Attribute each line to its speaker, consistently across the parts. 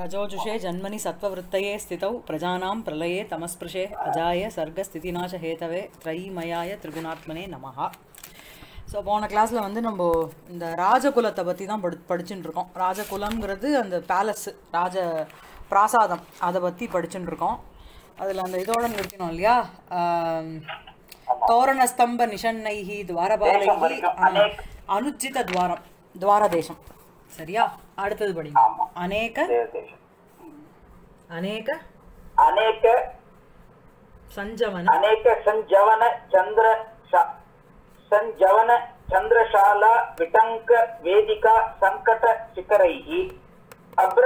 Speaker 1: ரஜோஜுஷே रजोजुषे जन्मनि பிரஜானாம் பிரலயே தமஸ்பிருஷே அஜாய சர்க்க अजाय ஹேதவே त्रयीमयाय திரிகுணாத்மனே நமஹா ஸோ போன கிளாஸில் வந்து நம்ம இந்த ராஜகுலத்தை பற்றி தான் படி படிச்சுட்டு இருக்கோம் ராஜகுலங்கிறது அந்த பேலஸ்ஸு ராஜ பிராசாதம் அதை பற்றி படிச்சுட்டு இருக்கோம் அதில் அந்த இதோட நிறுத்தினோம் இல்லையா தோரணஸ்தம்ப நிஷன்னைஹி துவாரபாலைஹி அனுச்சித துவாரம் துவார தேசம் சரியா அடுத்தது படிங்க அநேக அநேக அநேக
Speaker 2: சஞ்சவன அநேக சஞ்சவன சந்திர சஞ்சவன சந்திரசாலா விட்டங்க வேதிகா சங்கட சிகரைஹி அப்ர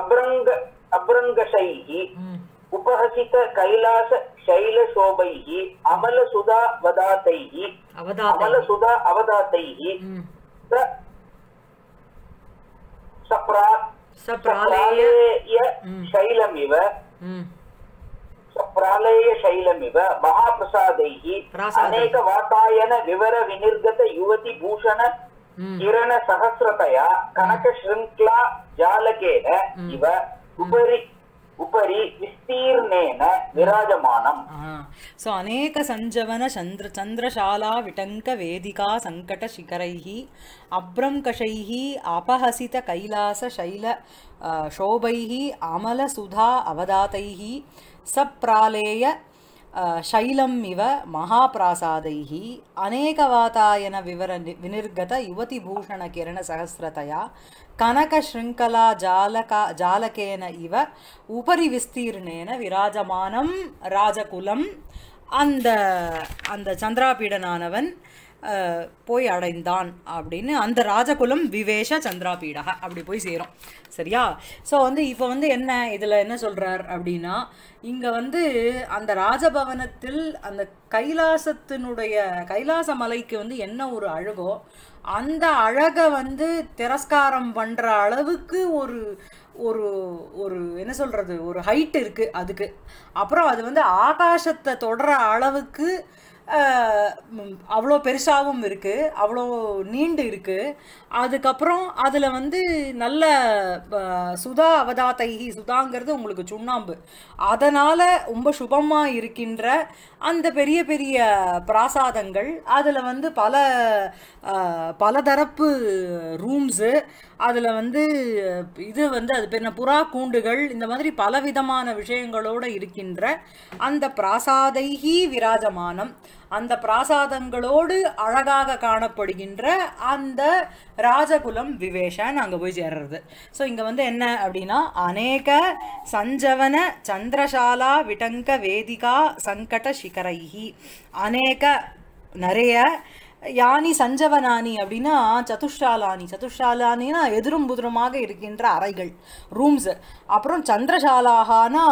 Speaker 2: அப்ரங்க அப்ரங்கசைஹி उपहसित कैलास शैल शोभैः अमल सुधा वदातैः अमल सुधा अवदातैः சப்ராலேய சைலம் இவ சப்ராலேய சைலம் இவ மகாபிரசாதைஹி அநேக வாட்டாயன விவர வினிர்கத யுவதி பூஷண ஜாலகேன இவ உபரி ಉಪರಿ ವಿಸ್ತೀರ್ಣೇನ ವಿರಾಜಮಾನಂ
Speaker 1: ಸೊ ಅನೇಕ ಸಂಜವನ ಚಂದ್ರ ಚಂದ್ರಶಾಲಾ ವಿಟಂಕ ವೇದಿಕಾ ಸಂಕಟ ಶಿಖರೈಃ ಅಭ್ರಂಕಷೈಃ ಅಪಹಸಿತ ಕೈಲಾಸ ಶೈಲ ಶೋಭೈಃ ಅಮಲ ಸುಧಾ ಅವಧಾತೈಃ ಸಪ್ರಾಲೇಯ ಶೈಲಂ ಇವ ಮಹಾಪ್ರಾಸಾದೈಃ ಅನೇಕವಾತಾಯನ ವಿವರ ವಿನಿರ್ಗತ ಯುವತಿಭೂಷಣಕಿರಣಸಹಸ್ರತಯ சிருங்கலா ஜாலகா ஜாலகேன இவ உபரி விஸ்தீர்ணேன விராஜமானம் ராஜகுலம் அந்த அந்த சந்திராபீடனானவன் போய் அடைந்தான் அப்படின்னு அந்த ராஜகுலம் விவேஷ சந்திராபீடக அப்படி போய் சேரும் சரியா ஸோ வந்து இப்போ வந்து என்ன இதில் என்ன சொல்கிறார் அப்படின்னா இங்கே வந்து அந்த ராஜபவனத்தில் அந்த கைலாசத்தினுடைய கைலாச மலைக்கு வந்து என்ன ஒரு அழகோ அந்த அழகை வந்து திரஸ்காரம் பண்ணுற அளவுக்கு ஒரு ஒரு ஒரு என்ன சொல்கிறது ஒரு ஹைட் இருக்குது அதுக்கு அப்புறம் அது வந்து ஆகாசத்தை தொடர அளவுக்கு அவ்வளோ பெருசாகவும் இருக்குது அவ்வளோ நீண்டு இருக்குது அதுக்கப்புறம் அதில் வந்து நல்ல சுதா அவதாத்தைகி சுதாங்கிறது உங்களுக்கு சுண்ணாம்பு அதனால் ரொம்ப சுபமாக இருக்கின்ற அந்த பெரிய பெரிய பிராசாதங்கள் அதில் வந்து பல பலதரப்பு ரூம்ஸு அதில் வந்து இது வந்து அது பின்ன புறா கூண்டுகள் இந்த மாதிரி பலவிதமான விஷயங்களோடு இருக்கின்ற அந்த பிராசாதைகி விராஜமானம் அந்த பிராசாதங்களோடு அழகாக காணப்படுகின்ற அந்த ராஜகுலம் விவேஷன் அங்கே போய் சேர்றது ஸோ இங்கே வந்து என்ன அப்படின்னா அநேக சஞ்சவன சந்திரசாலா விடங்க வேதிகா சங்கட சிகரைகி அநேக நிறைய யானி சஞ்சவனானி அப்படின்னா சதுஷாலானி சதுஷாலானின்னா எதிரும் புதிரமாக இருக்கின்ற அறைகள் ரூம்ஸு அப்புறம் சந்திரசாலாகனா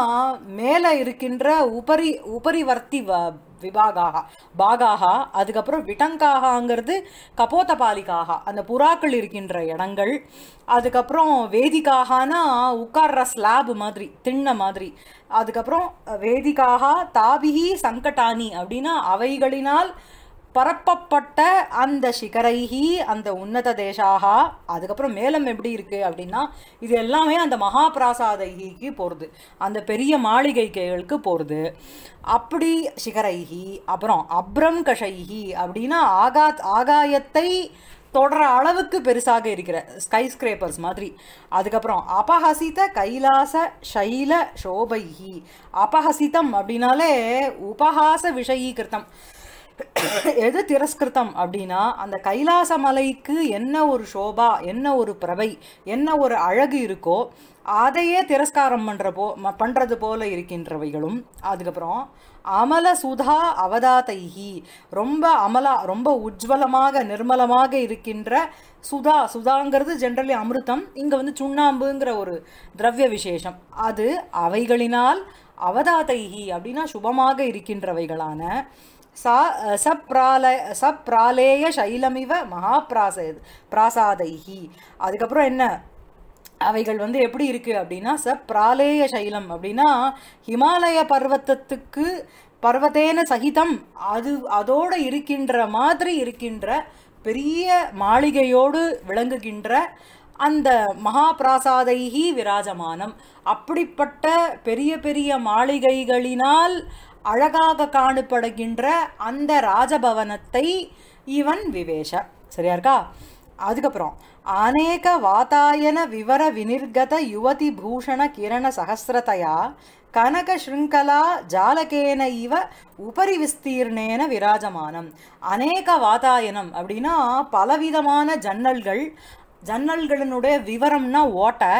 Speaker 1: மேலே இருக்கின்ற உபரி உபரிவர்த்தி வ விபாகாக பாகாகா அதுக்கப்புறம் விட்டங்காகாங்கிறது கபோத்தபாலிகாகா அந்த புறாக்கள் இருக்கின்ற இடங்கள் அதுக்கப்புறம் வேதிக்காகனா உட்கார்ற ஸ்லாப் மாதிரி திண்ண மாதிரி அதுக்கப்புறம் வேதிக்காகா தாபிகி சங்கட்டானி அப்படின்னா அவைகளினால் பரப்பப்பட்ட அந்த சிகரைகி அந்த உன்னத தேசாக அதுக்கப்புறம் மேலம் எப்படி இருக்குது அப்படின்னா இது எல்லாமே அந்த மகாபிராசாதைகிக்கு போகிறது அந்த பெரிய மாளிகை கைகளுக்கு போகிறது அப்படி சிகரைகி அப்புறம் அப்ரம் கஷைகி அப்படின்னா ஆகா ஆகாயத்தை தொடர அளவுக்கு பெருசாக இருக்கிற ஸ்கை ஸ்கிரேப்பர்ஸ் மாதிரி அதுக்கப்புறம் அபஹசித கைலாச சைல சோபைகி அபஹசிதம் அப்படின்னாலே உபஹாச விஷயீகிருத்தம் எது திரஸ்கிருத்தம் அப்படின்னா அந்த கைலாச மலைக்கு என்ன ஒரு சோபா என்ன ஒரு பிரபை என்ன ஒரு அழகு இருக்கோ அதையே திரஸ்காரம் பண்ணுற போ பண்ணுறது போல இருக்கின்றவைகளும் அதுக்கப்புறம் அமல சுதா அவதாதைகி ரொம்ப அமலா ரொம்ப உஜ்வலமாக நிர்மலமாக இருக்கின்ற சுதா சுதாங்கிறது ஜென்ரலி அமிர்தம் இங்கே வந்து சுண்ணாம்புங்கிற ஒரு திரவிய விசேஷம் அது அவைகளினால் அவதாதைகி அப்படின்னா சுபமாக இருக்கின்றவைகளான சா சப்ராலய சப்ராலேய சைலமிவ பிராச பிராசாதைஹி அதுக்கப்புறம் என்ன அவைகள் வந்து எப்படி இருக்குது அப்படின்னா ச பிராலேய சைலம் அப்படின்னா ஹிமாலய பர்வத்தத்துக்கு பர்வத்தேன சகிதம் அது அதோடு இருக்கின்ற மாதிரி இருக்கின்ற பெரிய மாளிகையோடு விளங்குகின்ற அந்த மகாபிராசாதைகி விராஜமானம் அப்படிப்பட்ட பெரிய பெரிய மாளிகைகளினால் அழகாக காணப்படுகின்ற அந்த ராஜபவனத்தை இவன் விவேஷ சரியா இருக்கா அதுக்கப்புறம் அநேக வாதாயன விவர வினிர்கத யுவதி பூஷண கிரண சகசிரதையா கனக ஸ்ருங்கலா ஜாலகேன இவ உபரி விஸ்தீர்ணேன விராஜமானம் அநேக வாதாயனம் அப்படின்னா பலவிதமான ஜன்னல்கள் ஜன்னல்களினுடைய விவரம்னா ஓட்டை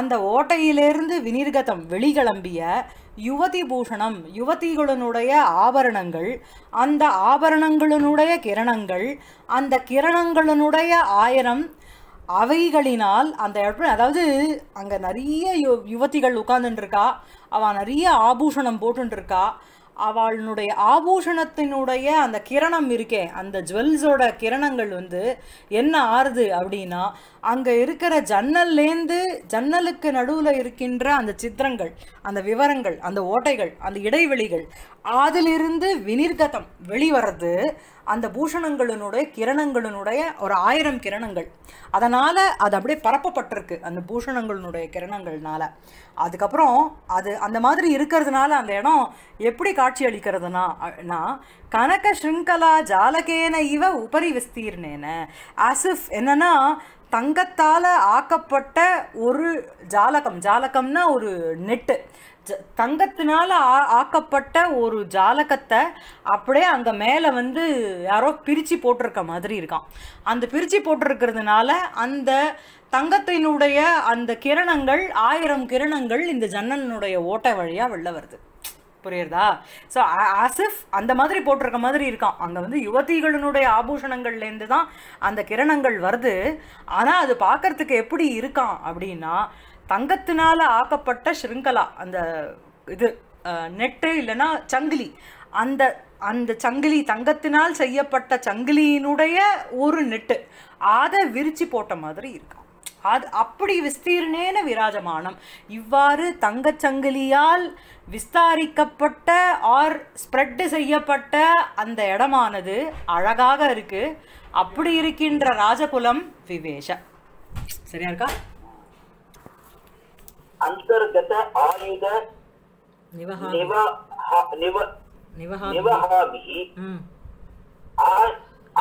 Speaker 1: அந்த ஓட்டையிலேருந்து வினிர்கதம் வெளிகிளம்பிய யுவதி பூஷணம் யுவதிகளினுடைய ஆபரணங்கள் அந்த ஆபரணங்களினுடைய கிரணங்கள் அந்த கிரணங்களினுடைய ஆயிரம் அவைகளினால் அந்த அதாவது அங்கே நிறைய யு யுவதிகள் உட்காந்துட்டுருக்கா அவள் நிறைய ஆபூஷணம் போட்டுருக்கா அவளுடைய ஆபூஷணத்தினுடைய அந்த கிரணம் இருக்கே அந்த ஜுவல்ஸோட கிரணங்கள் வந்து என்ன ஆறுது அப்படின்னா அங்கே இருக்கிற ஜன்னல்லேருந்து ஜன்னலுக்கு நடுவில் இருக்கின்ற அந்த சித்திரங்கள் அந்த விவரங்கள் அந்த ஓட்டைகள் அந்த இடைவெளிகள் அதிலிருந்து வினிர்கதம் வெளிவரது அந்த பூஷணங்களினுடைய கிரணங்களினுடைய ஒரு ஆயிரம் கிரணங்கள் அதனால் அது அப்படியே பரப்பப்பட்டிருக்கு அந்த பூஷணங்களினுடைய கிரணங்கள்னால அதுக்கப்புறம் அது அந்த மாதிரி இருக்கிறதுனால அந்த இடம் எப்படி காட்சி அளிக்கிறதுனா கனக ஸ்ருங்கலா ஜாலகேன இவ உபரி விஸ்தீர்ணேன ஆசிஃப் என்னன்னா தங்கத்தால் ஆக்கப்பட்ட ஒரு ஜாலகம் ஜாலகம்னா ஒரு நெட்டு தங்கத்தினால ஆக்கப்பட்ட ஒரு ஜாலகத்தை அப்படியே அங்கே மேலே வந்து யாரோ பிரித்து போட்டிருக்க மாதிரி இருக்கான் அந்த பிரித்து போட்டிருக்கிறதுனால அந்த தங்கத்தினுடைய அந்த கிரணங்கள் ஆயிரம் கிரணங்கள் இந்த ஜன்னனுடைய ஓட்டை வழியாக வெளில வருது புரியுறதா ஸோ ஆசிஃப் அந்த மாதிரி போட்டிருக்க மாதிரி இருக்கான் அங்கே வந்து யுவதிகளினுடைய ஆபூஷணங்கள்லேருந்து தான் அந்த கிரணங்கள் வருது ஆனால் அது பார்க்கறதுக்கு எப்படி இருக்கான் அப்படின்னா தங்கத்தினால் ஆக்கப்பட்ட ஷிருங்கலா அந்த இது நெட்டு இல்லைன்னா சங்கிலி அந்த அந்த சங்கிலி தங்கத்தினால் செய்யப்பட்ட சங்கிலியினுடைய ஒரு நெட்டு அதை விரிச்சு போட்ட மாதிரி இருக்கும் அது அப்படி விஸ்தீர்ணேன விராஜமானம் இவ்வாறு தங்கச்சங்கிலியால் விஸ்தாரிக்கப்பட்ட ஆர் ஸ்ப்ரெட்டு செய்யப்பட்ட அந்த இடமானது அழகாக இருக்குது அப்படி இருக்கின்ற ராஜகுலம் விவேஷ சரியா இருக்கா
Speaker 2: ಅಂತರ್ಗತ ಆಯುಧ ನಿವಹಾಭಿ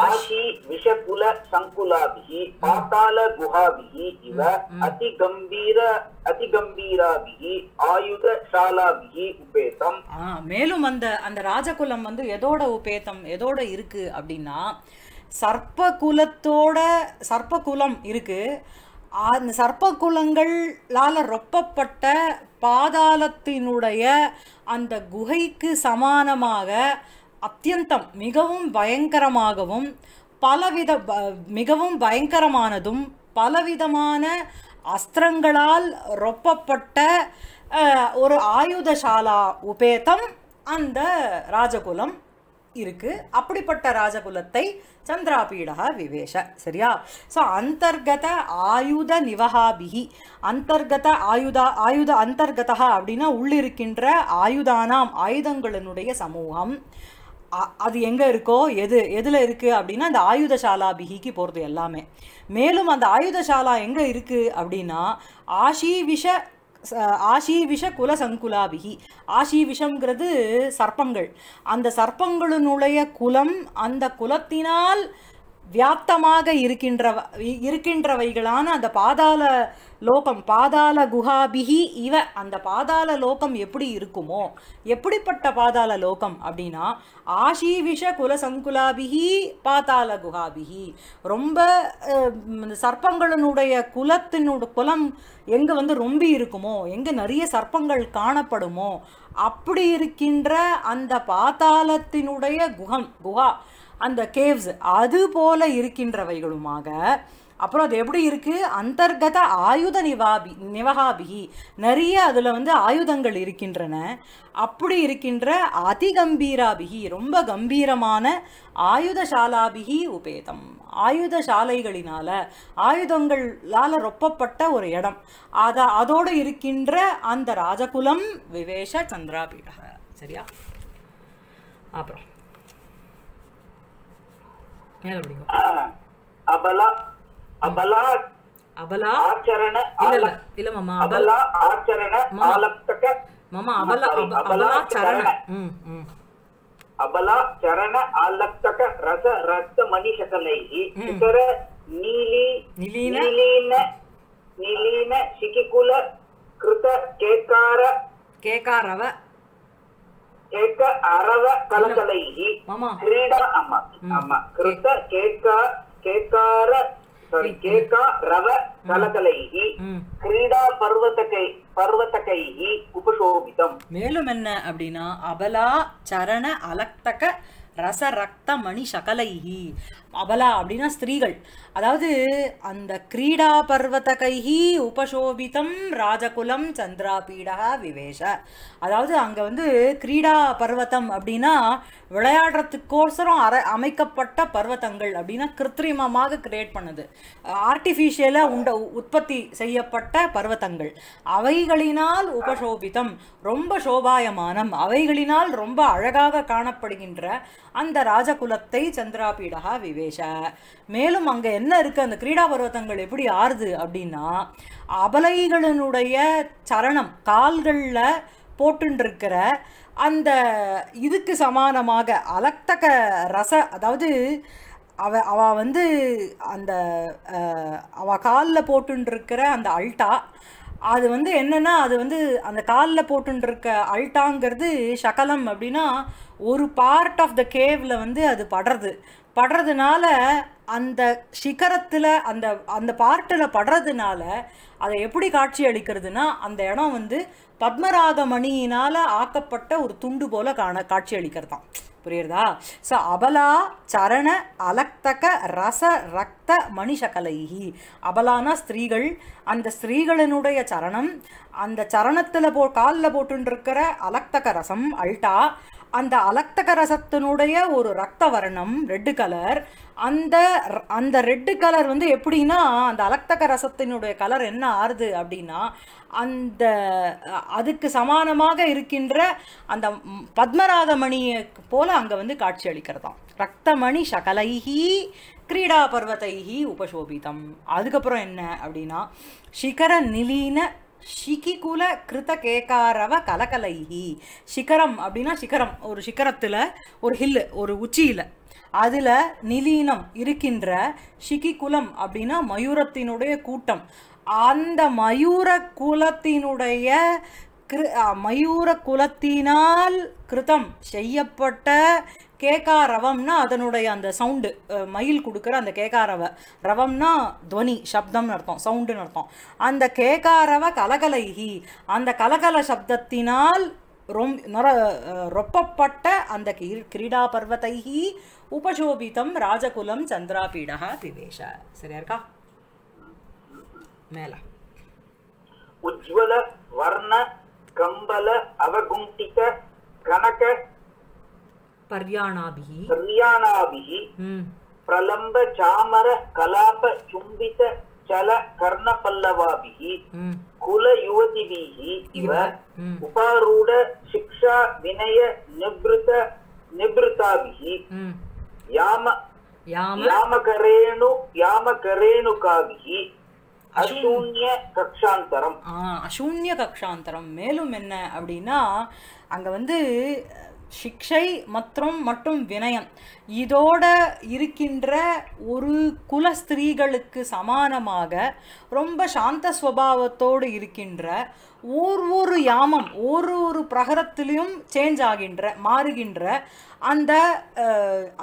Speaker 2: ಆಶಿ ವಿಷಕುಲ ಸಂಕುಲಾಭಿ ಪಾತಾಳ ಗುಹಾಭಿ ಇವ ಅತಿ
Speaker 1: ಗಂಭೀರ ஆயுத சாலாபிகி உபேதம் மேலும் அந்த அந்த ராஜகுலம் வந்து எதோட உபேதம் எதோட இருக்கு அப்படின்னா சர்ப்ப குலத்தோட சர்ப்ப குலம் இருக்கு அந்த சர்ப்ப குலங்களால் ரொப்பப்பட்ட பாதாளத்தினுடைய அந்த குகைக்கு சமானமாக அத்தியந்தம் மிகவும் பயங்கரமாகவும் பலவித மிகவும் பயங்கரமானதும் பலவிதமான அஸ்திரங்களால் ரொப்பப்பட்ட ஒரு ஆயுதசாலா உபேதம் அந்த ராஜகுலம் இருக்கு அப்படிப்பட்ட ராஜகுலத்தை சந்திராபீடா விவேஷ சரியா ஸோ அந்தர்கத ஆயுத நிவகாபிகி அந்தர்கத ஆயுதா ஆயுத அந்தர்கதா அப்படின்னா உள்ளிருக்கின்ற ஆயுதானாம் ஆயுதங்களினுடைய சமூகம் அது எங்கே இருக்கோ எது எதில் இருக்குது அப்படின்னா அந்த ஆயுதசாலா பிகிக்கு போகிறது எல்லாமே மேலும் அந்த ஆயுதசாலா எங்கே இருக்குது அப்படின்னா ஆஷீவிஷ ஆஷீவிஷ குல சங்குலாபிகி ஆஷீவிஷங்கிறது சர்ப்பங்கள் அந்த சர்ப்பங்களினுடைய குலம் அந்த குலத்தினால் வியாப்தமாக இருக்கின்ற இருக்கின்றவைகளான அந்த பாதாள லோகம் பாதாள குஹாபிகி இவ அந்த பாதாள லோகம் எப்படி இருக்குமோ எப்படிப்பட்ட பாதாள லோகம் அப்படின்னா ஆஷீவிஷ குலசங்குலாபிகி பாதாள குஹாபிகி ரொம்ப சர்ப்பங்களினுடைய குலத்தினுடைய குலம் எங்கே வந்து ரொம்ப இருக்குமோ எங்கே நிறைய சர்ப்பங்கள் காணப்படுமோ அப்படி இருக்கின்ற அந்த பாதாளத்தினுடைய குகம் குஹா அந்த கேவ்ஸ் அது போல இருக்கின்றவைகளுமாக அப்புறம் அது எப்படி இருக்குது அந்தர்கத ஆயுத நிவாபி நிவகாபிகி நிறைய அதில் வந்து ஆயுதங்கள் இருக்கின்றன அப்படி இருக்கின்ற அதிகம்பீராபிகி ரொம்ப கம்பீரமான சாலாபிகி உபேதம் ஆயுத சாலைகளினால் ஆயுதங்களால் ரொப்பப்பட்ட ஒரு இடம் அதை அதோடு இருக்கின்ற அந்த ராஜகுலம் விவேஷ சந்திராபீட சரியா அப்புறம் என்னது படிங்க அபலா அபலா அபலா ஆச்சரண இல்ல இல்ல இல்ல மாமா அபலா
Speaker 2: ஆச்சரண ஆலப்தக மாமா அபலா அபலா சரண ம் ம் அபலா சரண ஆலப்தக ரச ரத்த மணிஷகலைஹி இತರ நீலி நிலீன நிலீன நிலீன சிகிகுல கிருத கேகார கேகாரவ ಏಕ ಅರವ ಕಲಕಲೈ ಕ್ರೀಡಾ ಅಮ್ಮ ಅಮ್ಮ ಕೃತ ಕೇಕ ಕೇಕಾರ ಸಾರಿ ಕೇಕ ರವ ಕಲಕಲೈ ಕ್ರೀಡಾ ಪರ್ವತಕೈ
Speaker 1: பர்வத்தகை உபசோபிதம் மேலும் என்ன அப்படின்னா அபலா சரண அலக்தக ரச ரக்த மணி சகலைஹி அபலா அப்படின்னா ஸ்திரீகள் அதாவது அந்த கிரீடா பர்வத கைஹி உபசோபிதம் ராஜகுலம் சந்திரா பீடா விவேஷ அதாவது அங்கே வந்து கிரீடா பர்வத்தம் அப்படின்னா விளையாடுறதுக்கோசரம் அரை அமைக்கப்பட்ட பர்வத்தங்கள் அப்படின்னா கிருத்திரிமமாக கிரியேட் பண்ணுது ஆர்டிஃபிஷியலாக உண்ட உற்பத்தி செய்யப்பட்ட பர்வத்தங்கள் அவைகளினால் உபசோபிதம் ரொம்ப சோபாயமானம் அவைகளினால் ரொம்ப அழகாக காணப்படுகின்ற அந்த ராஜகுலத்தை சந்திராபீடகா விவேஷ மேலும் அங்கே என்ன இருக்குது அந்த கிரீடா பர்வத்தங்கள் எப்படி ஆறுது அப்படின்னா அபலைகளினுடைய சரணம் கால்களில் போட்டுருக்கிற அந்த இதுக்கு சமானமாக அலத்தக ரச அதாவது அவ அவ வந்து அந்த அவ காலில் போட்டுருக்கிற அந்த அல்டா அது வந்து என்னென்னா அது வந்து அந்த காலில் போட்டுருக்க அல்ட்டாங்கிறது சகலம் அப்படின்னா ஒரு பார்ட் ஆஃப் த கேவில் வந்து அது படுறது படுறதுனால அந்த சிகரத்தில் அந்த அந்த பார்ட்டில் படுறதுனால அதை எப்படி காட்சி அளிக்கிறதுனா அந்த இடம் வந்து பத்மராக மணியினால் ஆக்கப்பட்ட ஒரு துண்டு போல் காண காட்சி அளிக்கிறதான் புரியுறதா ஸோ அபலா சரண அலக்தக ரச ரக்த மணிஷகலைஹி அபலானா ஸ்திரீகள் அந்த ஸ்திரீகளினுடைய சரணம் அந்த சரணத்தில் போ காலில் போட்டுருக்கிற அலக்தக ரசம் அல்டா அந்த அலக்தக ரசத்தினுடைய ஒரு ரத்த வர்ணம் ரெட்டு கலர் அந்த அந்த ரெட்டு கலர் வந்து எப்படின்னா அந்த அலக்தக ரசத்தினுடைய கலர் என்ன ஆறுது அப்படின்னா அந்த அதுக்கு சமானமாக இருக்கின்ற அந்த மணியை போல அங்கே வந்து காட்சி அளிக்கிறதாம் ரத்தமணி சகலைஹி கிரீடா பர்வத்தைஹி உபசோபிதம் அதுக்கப்புறம் என்ன அப்படின்னா சிகர நிலீன ஷிகிகுல கிருத கேக்காரவ கலகலைஹி சிகரம் அப்படின்னா சிகரம் ஒரு சிகரத்தில் ஒரு ஹில்லு ஒரு உச்சியில் அதில் நிலீனம் இருக்கின்ற குலம் அப்படின்னா மயூரத்தினுடைய கூட்டம் அந்த மயூர குலத்தினுடைய கிரு மயூர குலத்தினால் கிருதம் செய்யப்பட்ட கேகா ரவம்னா அதனுடைய அந்த சவுண்டு மயில் கொடுக்குற அந்த கேகா ரவ ரவம்னா துவனி சப்தம்னு அர்த்தம் சவுண்டுன்னு அர்த்தம் அந்த கேகா ரவ கலகலைகி அந்த கலகல சப்தத்தினால் ரொம் ரொப்பப்பட்ட அந்த கிரீடா பர்வத்தைகி உபசோபிதம் ராஜகுலம் சந்திராபீடா திவேஷ சரியா இருக்கா மேல
Speaker 2: உஜ்வல வர்ண கம்பல அவகுண்டிக கனக
Speaker 1: பர்யாணாபிஹி
Speaker 2: பர்யாணாபிஹி பிரலம்ப சாமர கலாப சும்பித சல கர்ண பல்லவாபிஹி குல யுவதிபிஹி இவ உபாரூட சிக்ஷா வினய நிபிருத நிபிருதாபிஹி அசூன்ய
Speaker 1: கக்ஷாந்தரம் மேலும் என்ன அப்படின்னா அங்க வந்து சிக்ஷை மற்றும் மற்றும் வினயம் இதோட இருக்கின்ற ஒரு குல ஸ்திரீகளுக்கு சமானமாக ரொம்ப சாந்த ஸ்வபாவத்தோடு இருக்கின்ற ஒரு ஒரு யாமம் ஒரு ஒரு பிரகரத்திலையும் சேஞ்ச் ஆகின்ற மாறுகின்ற அந்த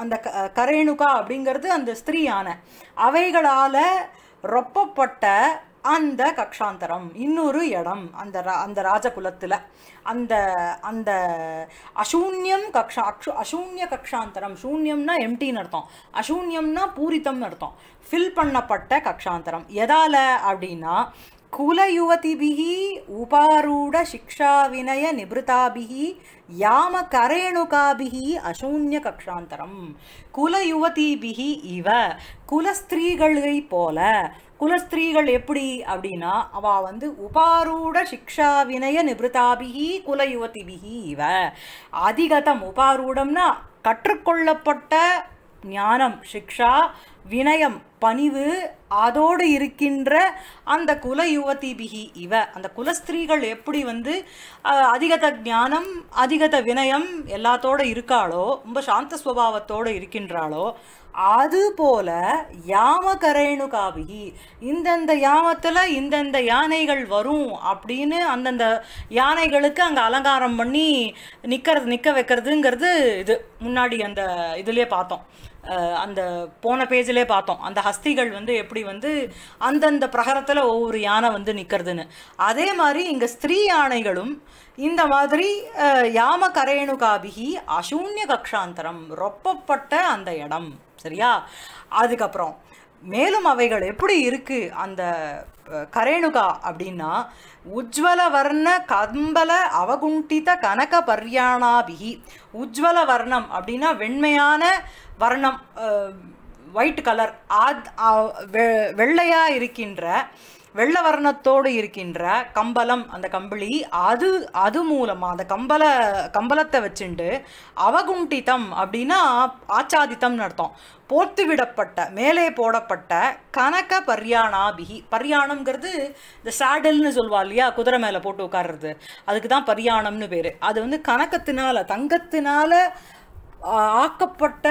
Speaker 1: அந்த கரேணுகா அப்படிங்கிறது அந்த ஸ்திரீயான அவைகளால் ரொப்பப்பட்ட அந்த கக்ஷாந்தரம் இன்னொரு இடம் அந்த ரா அந்த ராஜகுலத்தில் அந்த அந்த அசூன்யம் கக்ஷா அக்ஷு அசூன்ய கக்ஷாந்தரம் சூன்யம்னா எம்டின்னு அர்த்தம் அசூன்யம்னா பூரித்தம்னு அர்த்தம் ஃபில் பண்ணப்பட்ட கக்ஷாந்தரம் எதால் அப்படின்னா குலயுவதிபிகி உபாரூட சிக்ஷா வினய நிபுதாபிகி யாம கரேணுகாபிகி அசூன்ய கக்ஷாந்தரம் குலயுவதிபிகி இவ குலஸ்திரீகளை போல குலஸ்திரீகள் எப்படி அப்படின்னா அவள் வந்து உபாரூட சிக்ஷா வினய நிபுதாபிகி குலயுவதிபிகி இவ அதிகதம் உபாரூடம்னா கற்றுக்கொள்ளப்பட்ட ஞானம் சிக்ஷா வினயம் பணிவு அதோடு இருக்கின்ற அந்த குல யுவதி பிகி இவ அந்த குலஸ்திரீகள் எப்படி வந்து அதிகத ஞானம் அதிகத வினயம் எல்லாத்தோடு இருக்காளோ ரொம்ப சாந்த ஸ்வபாவத்தோடு இருக்கின்றாளோ அதுபோல யாமகரேணுகாபிகி இந்தந்த யாமத்தில் இந்தந்த யானைகள் வரும் அப்படின்னு அந்தந்த யானைகளுக்கு அங்கே அலங்காரம் பண்ணி நிற்கிறது நிற்க வைக்கிறதுங்கிறது இது முன்னாடி அந்த இதுலேயே பார்த்தோம் அந்த போன பேஜிலே பார்த்தோம் அந்த ஹஸ்திகள் வந்து எப்படி வந்து அந்தந்த பிரகரத்தில் ஒவ்வொரு யானை வந்து நிற்கிறதுன்னு அதே மாதிரி இங்கே ஸ்திரீ யானைகளும் இந்த மாதிரி யாம காபிகி அசூன்ய கக்ஷாந்தரம் ரொப்பப்பட்ட அந்த இடம் சரியா அதுக்கப்புறம் மேலும் அவைகள் எப்படி இருக்குது அந்த கரேணுகா அப்படின்னா உஜ்வலவர்ண கம்பல அவகுண்டித கனக பர்யாணாபிகி உஜ்வல வர்ணம் அப்படின்னா வெண்மையான வர்ணம் ஒயிட் கலர் ஆத் வெள்ளையாக இருக்கின்ற வெள்ள வர்ணத்தோடு இருக்கின்ற கம்பளம் அந்த கம்பளி அது அது மூலமாக அந்த கம்பள கம்பளத்தை வச்சுண்டு அவகுண்டித்தம் அப்படின்னா ஆச்சாதித்தம்னு அர்த்தம் போர்த்துவிடப்பட்ட மேலே போடப்பட்ட கனக பரியாணாபிகி பரியாணம்ங்கிறது இந்த சேடல்னு சொல்வா இல்லையா குதிரை மேலே போட்டு உட்கார்றது அதுக்கு தான் பரியாணம்னு பேர் அது வந்து கணக்கத்தினால தங்கத்தினால ஆக்கப்பட்ட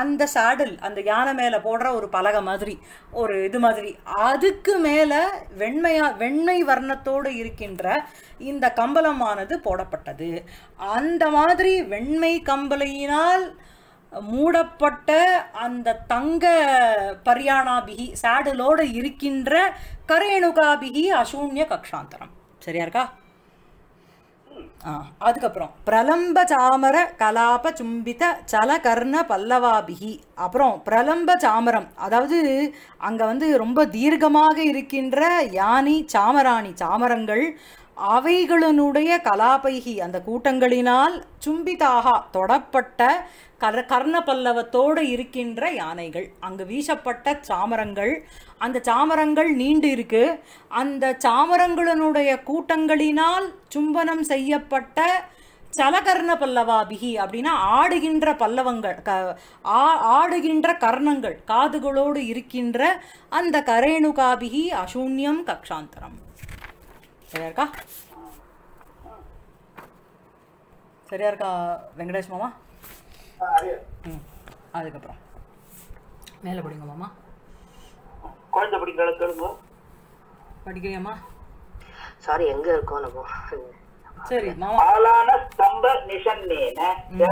Speaker 1: அந்த சாடல் அந்த யானை மேலே போடுற ஒரு பலகை மாதிரி ஒரு இது மாதிரி அதுக்கு மேலே வெண்மையா வெண்மை வர்ணத்தோடு இருக்கின்ற இந்த கம்பளமானது போடப்பட்டது அந்த மாதிரி வெண்மை கம்பளையினால் மூடப்பட்ட அந்த தங்க பரியாணாபிகி சாடலோடு இருக்கின்ற கரேணுகாபிகி அசூன்ய கக்ஷாந்தரம் சரியா இருக்கா அதுக்கப்புறம் பிரலம்ப சாமர கலாப சும்பித சல கர்ண பல்லவாபிகி அப்புறம் பிரலம்ப சாமரம் அதாவது அங்கே வந்து ரொம்ப தீர்க்கமாக இருக்கின்ற யானி சாமராணி சாமரங்கள் அவைகளினுடைய கலாபைகி அந்த கூட்டங்களினால் சும்பிதாக தொடப்பட்ட கர் கர்ண பல்லவத்தோடு இருக்கின்ற யானைகள் அங்கு வீசப்பட்ட சாமரங்கள் அந்த சாமரங்கள் நீண்டு இருக்கு அந்த சாமரங்களினுடைய கூட்டங்களினால் சும்பனம் செய்யப்பட்ட சலகர்ண பல்லவாபிகி அப்படின்னா ஆடுகின்ற பல்லவங்கள் க ஆடுகின்ற கர்ணங்கள் காதுகளோடு இருக்கின்ற அந்த கரேணுகாபிகி அசூன்யம் கக்ஷாந்தரம் சரியா இருக்கா சரியா இருக்கா வெங்கடேஷ் மாமா ம் அதுக்கப்புறம் மேலே படிங்க மாமா
Speaker 2: குழந்தை படிக்கிறாள் கேளுங்க படிக்கிறியாமா சாரி எங்க இருக்கோம் நம்ம சரி ஆலான ஸ்தம்ப நிஷன்னேன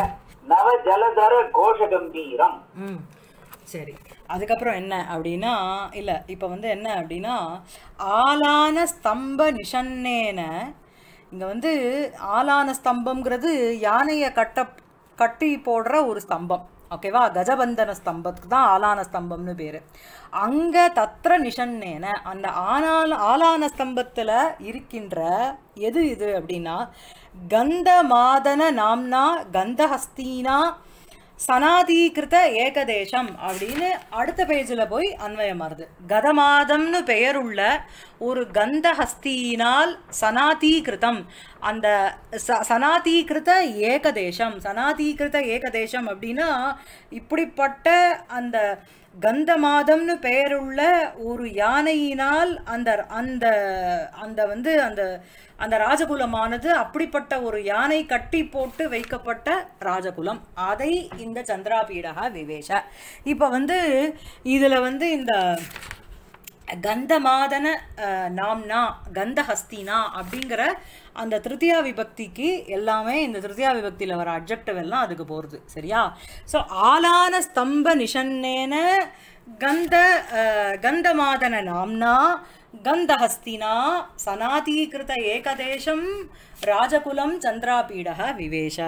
Speaker 2: நவ
Speaker 1: ஜலதர கோஷ கம்பீரம் சரி அதுக்கப்புறம் என்ன அப்படின்னா இல்லை இப்போ வந்து என்ன அப்படின்னா ஆலான ஸ்தம்ப நிஷன்னேன இங்கே வந்து ஆலான ஸ்தம்பம்ங்கிறது யானையை கட்ட கட்டி போடுற ஒரு ஸ்தம்பம் ஓகேவா கஜபந்தன ஸ்தம்பத்துக்கு தான் ஆலான ஸ்தம்பம்னு பேர் அங்கே தத்திர நிஷன்னேன அந்த ஆனால் ஆலான ஸ்தம்பத்தில் இருக்கின்ற எது இது அப்படின்னா கந்த மாதன நாம்னா கந்தஹஸ்தீனா சனாதீகிருத ஏகதேசம் அப்படின்னு அடுத்த பேஜில் போய் அன்வயமாறுது கதமாதம்னு பெயருள்ள ஒரு கந்தஹஸ்தியினால் சனாதீகிருதம் அந்த ச சனாதீகிருத ஏகதேசம் சனாதீகிருத ஏகதேசம் அப்படின்னா இப்படிப்பட்ட அந்த கந்த மாதம்னு பெயருள்ள ஒரு யானையினால் அந்த அந்த அந்த வந்து அந்த அந்த ராஜகுலமானது அப்படிப்பட்ட ஒரு யானை கட்டி போட்டு வைக்கப்பட்ட ராஜகுலம் அதை இந்த சந்திராபீடகா விவேஷ இப்போ வந்து இதில் வந்து இந்த கந்தமாதன நாம்னா கந்தஹஸ்தினா அப்படிங்கிற அந்த திருத்தியா விபக்திக்கு எல்லாமே இந்த திருத்தியா விபக்தியில் வர அப்ஜெக்டிவ் எல்லாம் அதுக்கு போகிறது சரியா ஸோ ஆலான ஸ்தம்ப நிஷன்னேன கந்த கந்தமாதன நாம்னா கந்தஹஸ்தினா சனாதீகிருத ஏகதேசம் ராஜகுலம் சந்திராபீடக விவேஷ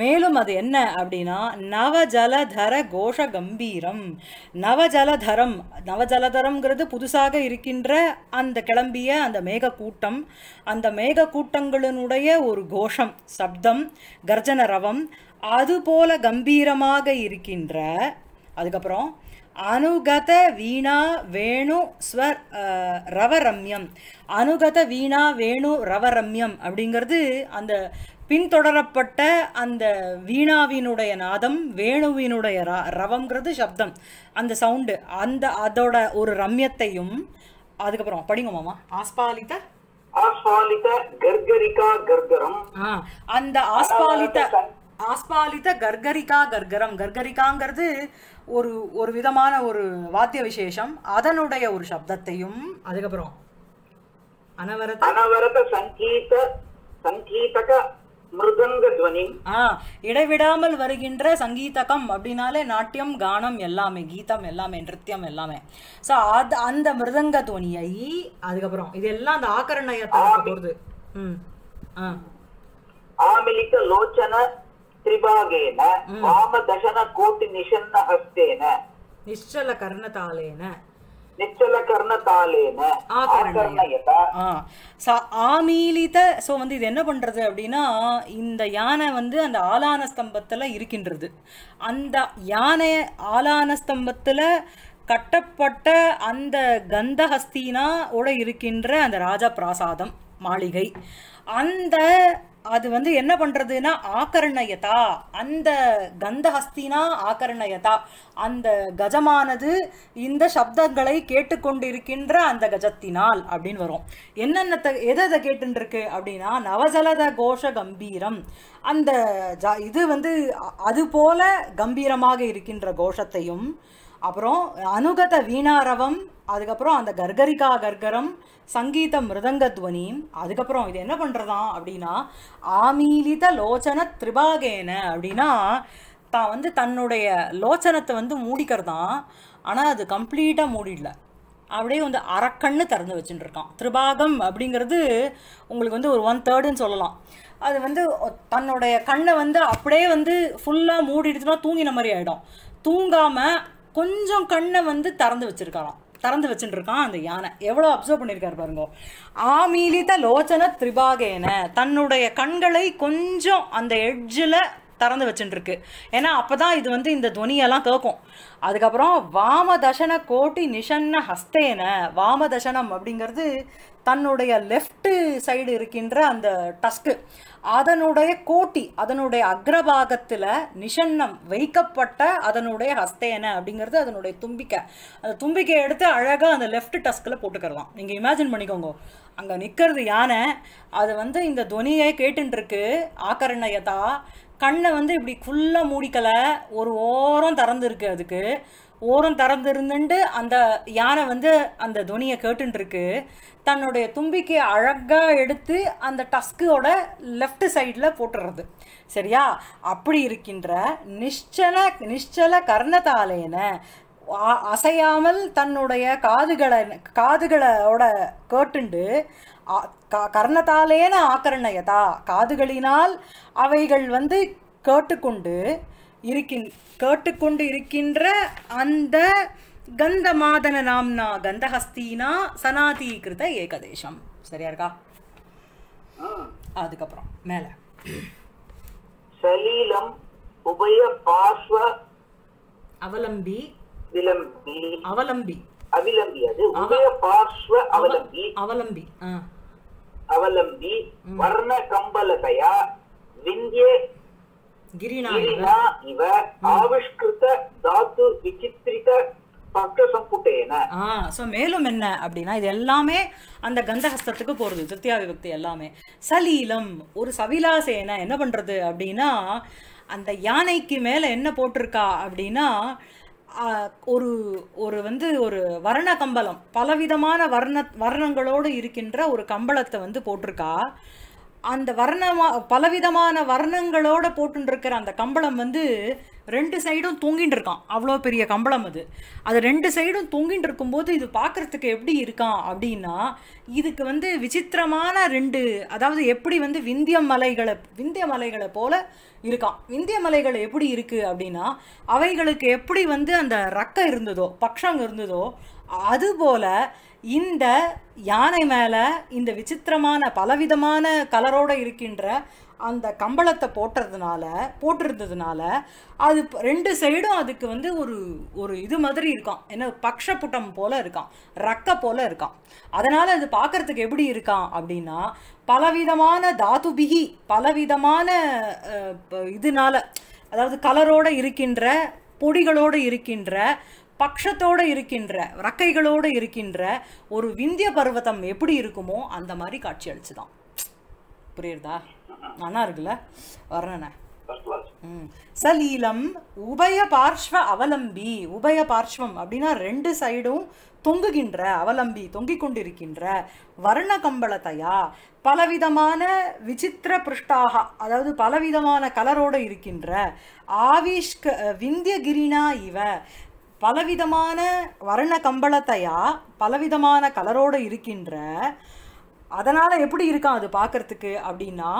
Speaker 1: மேலும் அது என்ன அப்படின்னா நவஜலதர கோஷ கம்பீரம் நவஜலதரம் நவஜலதரம்ங்கிறது புதுசாக இருக்கின்ற அந்த கிளம்பிய அந்த மேக கூட்டம் அந்த மேக கூட்டங்களினுடைய ஒரு கோஷம் சப்தம் கர்ஜன ரவம் அதுபோல கம்பீரமாக இருக்கின்ற அதுக்கப்புறம் அனுகத வீணா வேணு ஸ்வர் ரவரம்யம் அனுகத வீணா வேணு ரவரம்யம் அப்படிங்கிறது அந்த பின்தொடரப்பட்ட அந்த வீணாவினுடைய நாதம் வேணுவினுடைய ர ரவங்கிறது சப்தம் அந்த சவுண்டு அந்த அதோட ஒரு ரம்யத்தையும் அதுக்கப்புறம் படிங்க மாமா ஆஸ்பாலித ஆஸ்பாலித கர்கரிகா கர்கரம் அந்த ஆஸ்பாலித ஆஸ்பாலித கர்கரிகா கர்கரம் கர்கரிகாங்கிறது ஒரு ஒரு விதமான ஒரு வாத்திய விசேஷம் அதனுடைய ஒரு சப்தத்தையும் அதுக்கப்புறம் அனவரத அனவரத சங்கீத சங்கீதக இடைவிடாமல் வருகின்ற சங்கீதகம் அப்படின்னாலே நாட்டியம் கானம் எல்லாமே கீதம் எல்லாமே நிருத்தியம் எல்லாமே அந்த மிருதங்க துவனியை அதுக்கப்புறம் இதெல்லாம் அந்த ஆக்கரணயத்தை பொறுத்து ஆமிலிக்க லோச்சன त्रिभागेन
Speaker 2: वामदशनकोटिनिषन्न हस्तेन निश्चलकर्णतालेन
Speaker 1: ஆமீலித ஸோ வந்து இது என்ன பண்றது அப்படின்னா இந்த யானை வந்து அந்த ஆலான ஸ்தம்பத்தில் இருக்கின்றது அந்த யானை ஆலான ஸ்தம்பத்தில் கட்டப்பட்ட அந்த கந்தஹஸ்தினாவோட இருக்கின்ற அந்த ராஜா பிராசாதம் மாளிகை அந்த அது வந்து என்ன பண்ணுறதுன்னா ஆக்கர்ணயதா அந்த கந்தஹஸ்தினா ஆக்கர்ணயதா அந்த கஜமானது இந்த சப்தங்களை கேட்டுக்கொண்டிருக்கின்ற அந்த கஜத்தினால் அப்படின்னு வரும் என்னென்ன எதை எதை கேட்டுருக்கு அப்படின்னா நவசலத கோஷ கம்பீரம் அந்த இது வந்து அது போல கம்பீரமாக இருக்கின்ற கோஷத்தையும் அப்புறம் அனுகத வீணாரவம் அதுக்கப்புறம் அந்த கர்கரிகா கர்கரம் சங்கீத மிருதங்க துவனி அதுக்கப்புறம் இது என்ன பண்ணுறதா அப்படின்னா ஆமீலித லோச்சன திரிபாகேன அப்படின்னா தான் வந்து தன்னுடைய லோச்சனத்தை வந்து மூடிக்கிறதான் ஆனால் அது கம்ப்ளீட்டாக மூடிடல அப்படியே வந்து அரக்கண்ணு திறந்து வச்சுட்டு இருக்கான் திரிபாகம் அப்படிங்கிறது உங்களுக்கு வந்து ஒரு ஒன் தேர்டுன்னு சொல்லலாம் அது வந்து தன்னுடைய கண்ணை வந்து அப்படியே வந்து ஃபுல்லாக மூடிடுச்சுன்னா தூங்கின மாதிரி ஆகிடும் தூங்காமல் கொஞ்சம் கண்ணை வந்து திறந்து வச்சுருக்கலாம் திறந்து வச்சுட்டுருக்கான் அந்த யானை எவ்வளோ அப்சர்வ் பண்ணியிருக்காரு பாருங்க ஆமீலித லோச்சன திரிபாகேன தன்னுடைய கண்களை கொஞ்சம் அந்த எட்ஜில் திறந்து வச்சுட்டுருக்கு ஏன்னா அப்போ தான் இது வந்து இந்த துணியெல்லாம் கேட்கும் அதுக்கப்புறம் வாமதசன கோட்டி நிஷன்ன ஹஸ்தேன வாமதசனம் அப்படிங்கிறது தன்னுடைய லெஃப்ட் சைடு இருக்கின்ற அந்த டஸ்க்கு அதனுடைய கோட்டி அதனுடைய அக்ரபாகத்தில் நிஷன்னம் வைக்கப்பட்ட அதனுடைய ஹஸ்தேன அப்படிங்கிறது அதனுடைய தும்பிக்கை அந்த தும்பிக்கையை எடுத்து அழகாக அந்த லெஃப்ட் டஸ்கில் போட்டுக்கிறலாம் நீங்கள் இமேஜின் பண்ணிக்கோங்க அங்கே நிற்கிறது யானை அது வந்து இந்த துவனியை கேட்டுருக்கு ஆக்கரணயதா கண்ணை வந்து இப்படி ஃபுல்லாக மூடிக்கலை ஒரு ஓரம் திறந்துருக்கு அதுக்கு ஓரம் திறந்திருந்துட்டு அந்த யானை வந்து அந்த துணியை கேட்டுருக்கு தன்னுடைய தும்பிக்கை அழகாக எடுத்து அந்த டஸ்கோட லெஃப்ட் சைடில் போட்டுடுறது சரியா அப்படி இருக்கின்ற நிச்சல நிச்சல கர்ணதாலேன அசையாமல் தன்னுடைய காதுகளை காதுகளோட கேட்டுண்டு கர்ணத்தாலேன ஆக்கரணயதா காதுகளினால் அவைகள் வந்து கேட்டுக்கொண்டு இருக்கின் கேட்டுக்கொண்டு இருக்கின்ற அந்த கந்தமாதன நாம்னா கந்தஹஸ்தீனா சனாதீகிருத ஏகதேசம் சரியா இருக்கா அதுக்கப்புறம் மேல
Speaker 2: சலீலம் உபய பாஸ்வ அவலம்பி அவலம்பி அவிலம்பி அது உபய பார்ஸ்வ அவலம்பி அவலம்பி அவலம்பி வர்ண கம்பலதையா விந்திய गिरिणा इव
Speaker 1: ஸோ மேலும் என்ன அப்படின்னா இது எல்லாமே அந்த கந்தஹஸ்தத்துக்கு போகிறது திருத்தியா விபக்தி எல்லாமே சலீலம் ஒரு சவிலாசேன என்ன பண்றது அப்படின்னா அந்த யானைக்கு மேல என்ன போட்டிருக்கா அப்படின்னா ஒரு ஒரு வந்து ஒரு வர்ண கம்பளம் பலவிதமான வர்ண வர்ணங்களோடு இருக்கின்ற ஒரு கம்பளத்தை வந்து போட்டிருக்கா அந்த வர்ணமாக பலவிதமான வர்ணங்களோடு போட்டுருக்கிற அந்த கம்பளம் வந்து ரெண்டு சைடும் தொங்கின்னு இருக்கான் அவ்வளோ பெரிய கம்பளம் அது அது ரெண்டு சைடும் தொங்கின்னு இருக்கும்போது இது பார்க்குறதுக்கு எப்படி இருக்கான் அப்படின்னா இதுக்கு வந்து விசித்திரமான ரெண்டு அதாவது எப்படி வந்து விந்திய மலைகளை விந்திய மலைகளை போல் இருக்கான் விந்திய மலைகள் எப்படி இருக்குது அப்படின்னா அவைகளுக்கு எப்படி வந்து அந்த ரக்கம் இருந்ததோ பக்ஷம் இருந்ததோ அதுபோல் இந்த யானை மேலே இந்த விசித்திரமான பலவிதமான கலரோடு இருக்கின்ற அந்த கம்பளத்தை போட்டுறதுனால போட்டிருந்ததுனால அது ரெண்டு சைடும் அதுக்கு வந்து ஒரு ஒரு இது மாதிரி இருக்கும் என்ன புட்டம் போல் இருக்கான் ரக்க போல் இருக்கான் அதனால் அது பார்க்குறதுக்கு எப்படி இருக்கான் அப்படின்னா பலவிதமான தாதுபிகி பலவிதமான இதனால அதாவது கலரோடு இருக்கின்ற பொடிகளோடு இருக்கின்ற பக்ஷத்தோடு இருக்கின்ற ரக்கைகளோடு இருக்கின்ற ஒரு விந்திய பருவத்தம் எப்படி இருக்குமோ அந்த மாதிரி காட்சி அளிச்சுதான் புரியுறதா நல்லா இருக்குல்ல வர்ணனை சலீலம் உபய பார்ஷ்வ அவலம்பி உபய பார்ஷ்வம் அப்படின்னா ரெண்டு சைடும் தொங்குகின்ற அவலம்பி தொங்கிக் கொண்டிருக்கின்ற வர்ண கம்பளத்தையா பலவிதமான விசித்திர பிருஷ்டாக அதாவது பலவிதமான கலரோடு இருக்கின்ற ஆவிஷ்க விந்தியகிரினா இவ பலவிதமான வர்ண கம்பளத்தையா பலவிதமான கலரோடு இருக்கின்ற அதனால் எப்படி இருக்கும் அது பார்க்குறதுக்கு அப்படின்னா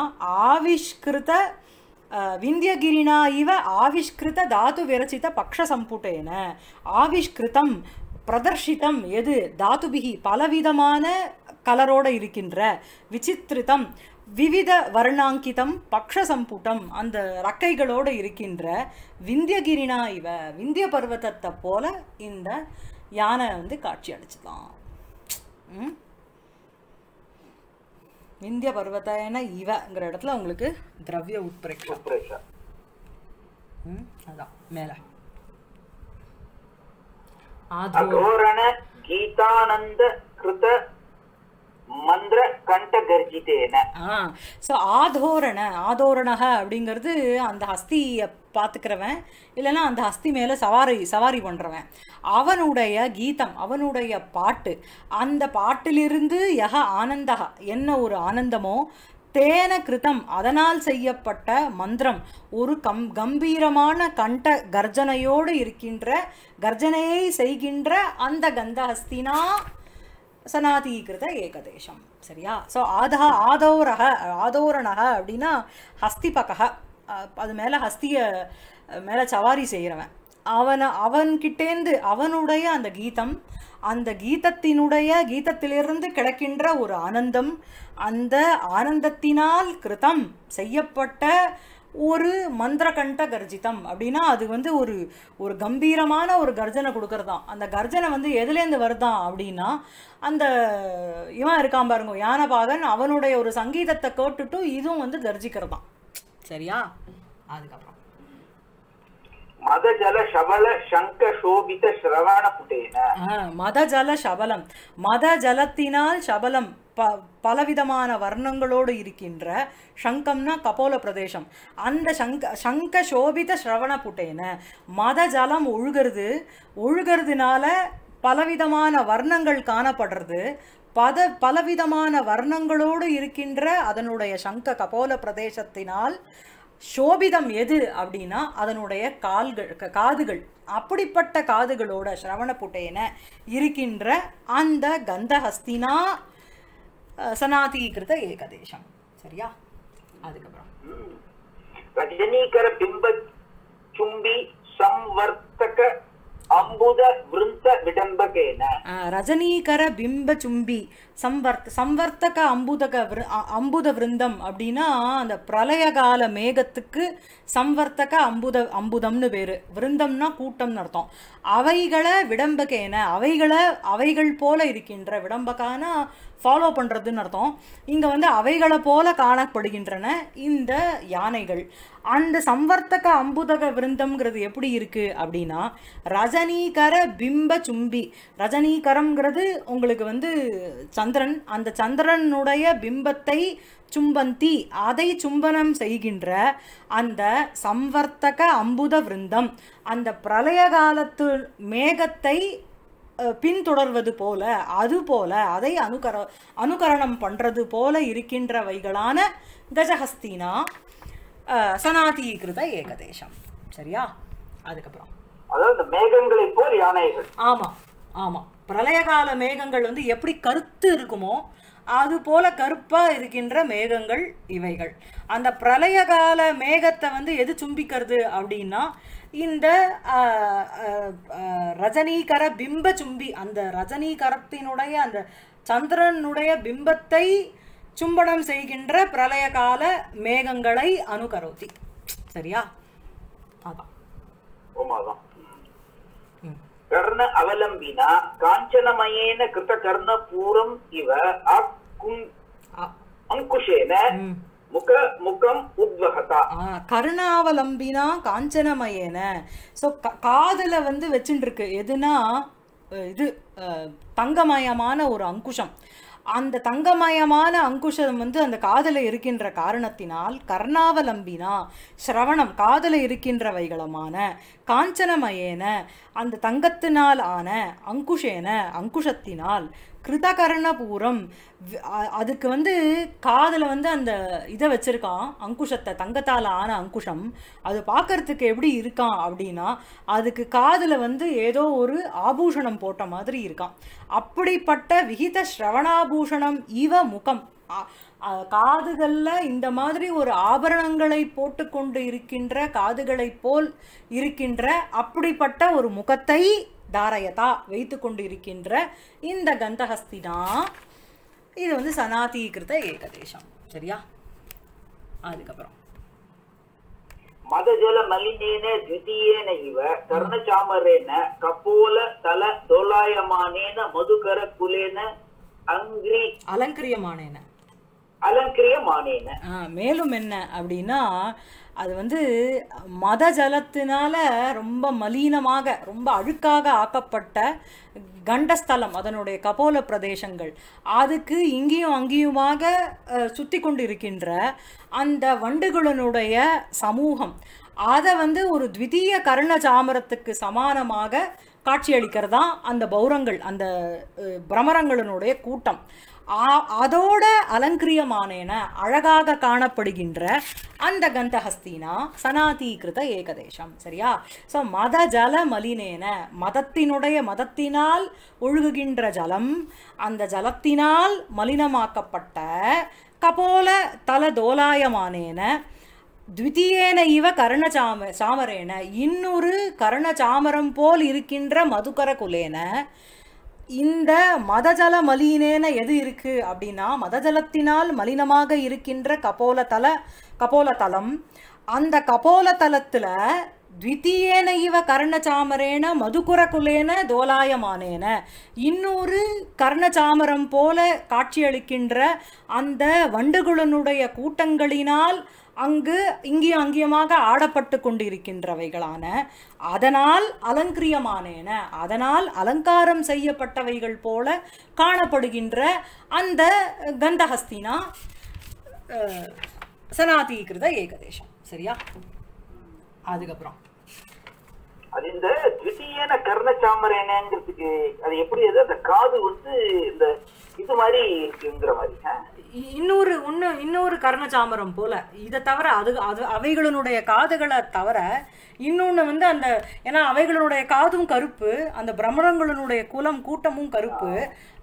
Speaker 1: ஆவிஷ்கிருத விந்தியகிரினா இவ ஆவிஷ்கிருத தாத்து விரச்சித பக்ஷ சம்புட்டேன ஆவிஷ்கிருதம் பிரதர்ஷித்தம் எது தாத்துபிகி பலவிதமான கலரோடு இருக்கின்ற விசித்திருத்தம் விவித வர்ணாங்கிதம் பக்ஷசம்புட்டம் அந்த ரக்கைகளோடு இருக்கின்ற விந்தியகிரினா இவ விந்திய பர்வதத்தை போல இந்த யானை வந்து காட்சி அளிச்சுதான் விந்திய பர்வத்தன இவங்கிற இடத்துல உங்களுக்கு திரவிய உட்பிரேஷம் ம் அதான் மேலே கீதானந்த கிருத மந்திர கண்ட கர்ஜிதேன ஸோ ஆதோரண ஆதோரணக அப்படிங்கிறது அந்த ஹஸ்தியை பாத்துக்கிறவன் இல்லைன்னா அந்த ஹஸ்தி மேலே சவாரி சவாரி பண்ணுறவன் அவனுடைய கீதம் அவனுடைய பாட்டு அந்த பாட்டிலிருந்து யக ஆனந்தகா என்ன ஒரு ஆனந்தமோ தேன கிருதம் அதனால் செய்யப்பட்ட மந்திரம் ஒரு கம் கம்பீரமான கண்ட கர்ஜனையோடு இருக்கின்ற கர்ஜனையை செய்கின்ற அந்த கந்தஹஸ்தினா சனாதீகிருத ஏகதேசம் சரியா ஸோ ஆதா ஆதோரக ஆதோரணக அப்படின்னா ஹஸ்தி அது மேலே ஹஸ்தியை மேலே சவாரி செய்கிறவன் அவனை அவன்கிட்டேந்து அவனுடைய அந்த கீதம் அந்த கீதத்தினுடைய கீதத்திலிருந்து கிடைக்கின்ற ஒரு ஆனந்தம் அந்த ஆனந்தத்தினால் கிருதம் செய்யப்பட்ட ஒரு மந்திரகண்ட கர்ஜிதம் அப்படின்னா அது வந்து ஒரு ஒரு கம்பீரமான ஒரு கர்ஜனை கொடுக்குறதாம் அந்த கர்ஜனை வந்து எதுலேருந்து வருதான் அப்படின்னா அந்த இவன் இருக்கான் பாருங்க யானபாகன் அவனுடைய ஒரு சங்கீதத்தை கேட்டுட்டும் இதுவும் வந்து கர்ஜிக்கிறதாம் சரியா அதுக்கப்புறம் மத சபல சங்க சோபித சிரவண புட்டேன சபலம் மத ஜலத்தினால் சபலம் ப பலவிதமான வர்ணங்களோடு இருக்கின்ற சங்கம்னா கபோல பிரதேசம் அந்த சங்க சங்க சோபித ஸ்ரவண புட்டேன மத ஜலம் ஒழுகிறது ஒழுகிறதுனால பலவிதமான வர்ணங்கள் காணப்படுறது பத பலவிதமான வர்ணங்களோடு இருக்கின்ற அதனுடைய சங்க கபோல பிரதேசத்தினால் சோபிதம் எது அப்படின்னா அதனுடைய கால்கள் காதுகள் அப்படிப்பட்ட காதுகளோட சிரவண புட்டேன இருக்கின்ற அந்த கந்தஹஸ்தினா சனாதீகிருத ஏகதேசம் சரியா அதுக்கப்புறம்
Speaker 2: ரஜினீகர பிம்ப சும்பி சம்வர்த்தக அம்புத விருந்த விடம்பகேன
Speaker 1: ரஜினீகர பிம்ப சும்பி சம்வர்த்த சம்வர்த்தக அம்புதக அம்புத விருந்தம் அப்படின்னா அந்த பிரளய கால மேகத்துக்கு சம்வர்த்தக அம்புத அம்புதம்னு பேரு விருந்தம்னா கூட்டம்னு அர்த்தம் அவைகளை விடம்பகேன அவைகளை அவைகள் போல இருக்கின்ற விடம்பகான ஃபாலோ பண்ணுறதுன்னு அர்த்தம் இங்கே வந்து அவைகளை போல காணப்படுகின்றன இந்த யானைகள் அந்த சம்வர்த்தக அம்புதக விருந்தம்ங்கிறது எப்படி இருக்குது அப்படின்னா ரஜனீகர பிம்ப சும்பி ரஜனீகரம்ங்கிறது உங்களுக்கு வந்து சந்திரன் அந்த சந்திரனுடைய பிம்பத்தை சும்பந்தி அதை சும்பனம் செய்கின்ற அந்த சம்வர்த்தக அம்புத விருந்தம் அந்த பிரளய காலத்து மேகத்தை பின்தொடர்வது போல அதுபோல அதை அனுகர அனுகரணம் பண்ணுறது போல இருக்கின்றவைகளான கஜஹஸ்தினா சனாதீகிருத ஏகதேசம் சரியா அதுக்கப்புறம் அதாவது மேகங்களை போல் யானைகள் ஆமாம் ஆமாம் பிரளயகால மேகங்கள் வந்து எப்படி கருத்து இருக்குமோ அதுபோல கருப்பாக இருக்கின்ற மேகங்கள் இவைகள் அந்த பிரளய கால மேகத்தை வந்து எது சும்பிக்கிறது அப்படின்னா இந்த ரஜனீகர பிம்ப சும்பி அந்த ரஜனீகரத்தினுடைய அந்த சந்திரனுடைய பிம்பத்தை சும்பனம் செய்கின்ற பிரளய கால மேகங்களை அணுகரோதி சரியா
Speaker 2: கர்ண அவலம்பினா காஞ்சனமயேன கிருத்த கர்ண பூரம் இவ ஆக் அங்குஷேன
Speaker 1: கருணாவலம்பினா காஞ்சனமயேன ஸோ காதலை வந்து வச்சுருக்கு எதுனா இது தங்கமயமான ஒரு அங்குஷம் அந்த தங்கமயமான அங்குஷம் வந்து அந்த காதல இருக்கின்ற காரணத்தினால் கர்ணாவலம்பினா சிரவணம் காதல இருக்கின்றவைகளமான காஞ்சனமயேன அந்த தங்கத்தினால் ஆன அங்குஷேன அங்குஷத்தினால் கிருதகரணபூரம் அதுக்கு வந்து காதில் வந்து அந்த இதை வச்சுருக்கான் அங்குஷத்தை தங்கத்தால் ஆன அங்குஷம் அது பார்க்கறதுக்கு எப்படி இருக்கான் அப்படின்னா அதுக்கு காதில் வந்து ஏதோ ஒரு ஆபூஷணம் போட்ட மாதிரி இருக்கான் அப்படிப்பட்ட விகித ஸ்ரவணாபூஷணம் இவ முகம் காதுகளில் இந்த மாதிரி ஒரு ஆபரணங்களை போட்டுக்கொண்டு இருக்கின்ற காதுகளைப் போல் இருக்கின்ற அப்படிப்பட்ட ஒரு முகத்தை தாரயதா வைத்து கொண்டிருக்கின்ற இந்த கந்தஹஸ்தி தான் இது வந்து சனாதீகிருத ஏகதேசம் சரியா அதுக்கப்புறம்
Speaker 2: மதஜல மலினேன திவிதீயேன இவ கர்ணச்சாமரேன கபோல தல தோலாயமானேன மதுகர
Speaker 1: குலேன அங்கிரி அலங்கிரியமானேன அலங்கிரியமானேன மேலும் என்ன அப்படின்னா அது வந்து மத ஜலத்தினால ரொம்ப மலினமாக ரொம்ப அழுக்காக ஆக்கப்பட்ட கண்டஸ்தலம் அதனுடைய கபோல பிரதேசங்கள் அதுக்கு இங்கேயும் அங்கேயுமாக சுற்றி கொண்டு இருக்கின்ற அந்த வண்டுகளினுடைய சமூகம் அதை வந்து ஒரு த்விதீய கர்ண சாமரத்துக்கு சமானமாக தான் அந்த பௌரங்கள் அந்த பிரமரங்களினுடைய கூட்டம் அதோட அலங்கிரியமானேன அழகாக காணப்படுகின்ற அந்த கந்தஹஸ்தினா சனாதீகிருத ஏகதேசம் சரியா ஸோ மத ஜல மலினேன மதத்தினுடைய மதத்தினால் ஒழுகுகின்ற ஜலம் அந்த ஜலத்தினால் மலினமாக்கப்பட்ட கபோல தல தோலாயமானேன த்விதீயேன இவ கர்ணசாம சாமரேன இன்னொரு கர்ணசாமரம் போல் இருக்கின்ற மதுகர குலேன இந்த மதஜல மலினேன எது இருக்கு அப்படின்னா மதஜலத்தினால் மலினமாக இருக்கின்ற கபோல தல கபோல தலம் அந்த கபோல தலத்துல த்வித்தீயேன இவ கர்ணச்சாமரேன மதுகுரகுலேன தோலாயமானேன இன்னொரு கர்ணச்சாமரம் போல காட்சியளிக்கின்ற அந்த வண்டுகுளனுடைய கூட்டங்களினால் அங்கு இங்கேயும் அங்கியமாக ஆடப்பட்டு கொண்டிருக்கின்றவைகளான அதனால் அலங்கிரியமானேன அதனால் அலங்காரம் செய்யப்பட்டவைகள் போல காணப்படுகின்ற அந்த கந்தஹஸ்தினா சனாதீகிருத ஏகதேசம் சரியா அதுக்கப்புறம்
Speaker 2: அது இந்த திவித்தீயன கர்ணச்சாமரேனங்கிறதுக்கு அது எப்படி அது அந்த காது வந்து இந்த இது மாதிரி இருக்குங்கிற மாதிரி
Speaker 1: இன்னொரு ஒன்று இன்னொரு கர்ணச்சாமரம் போல் இதை தவிர அது அது அவைகளினுடைய காதுகளை தவிர இன்னொன்று வந்து அந்த ஏன்னா அவைகளினுடைய காதும் கருப்பு அந்த பிரம்மணங்களினுடைய குலம் கூட்டமும் கருப்பு